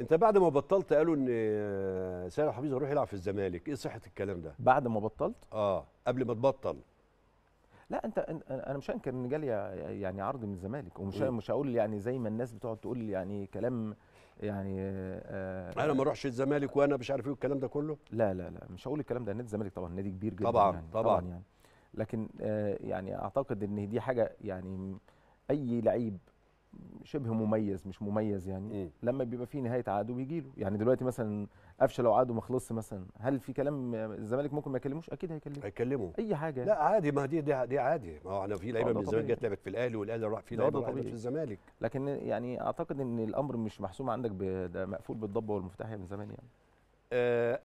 انت بعد ما بطلت قالوا ان سيد حفيظ هيروح يلعب في الزمالك ايه صحه الكلام ده بعد ما بطلت اه قبل ما تبطل لا انت انا مش هنكر ان جالي يعني عرض من الزمالك ومش م. إيه؟ مش هقول يعني زي ما الناس بتقعد تقول يعني كلام يعني آه, آه، انا ما اروحش الزمالك وانا مش عارف ايه والكلام ده كله لا لا لا مش هقول الكلام ده نادي الزمالك طبعا نادي كبير جدا طبعا يعني طبعا, طبعا يعني لكن آه يعني اعتقد ان دي حاجه يعني اي لعيب شبه مميز مش مميز يعني م. لما بيبقى في نهايه عقده بيجي له يعني دلوقتي مثلا قفشه لو عقده ما خلصش مثلا هل في كلام الزمالك ممكن ما يكلموش اكيد هيكلمه هيكلمه اي حاجه لا عادي ما دي دي, دي عادي ما هو احنا في لعيبه آه، من الزمالك جت لعبت في الاهلي والاهلي راح في لعيبه لعبت في الزمالك لكن يعني اعتقد ان الامر مش محسوم عندك مقفول بالضبه والمفتاح من زمان يعني أه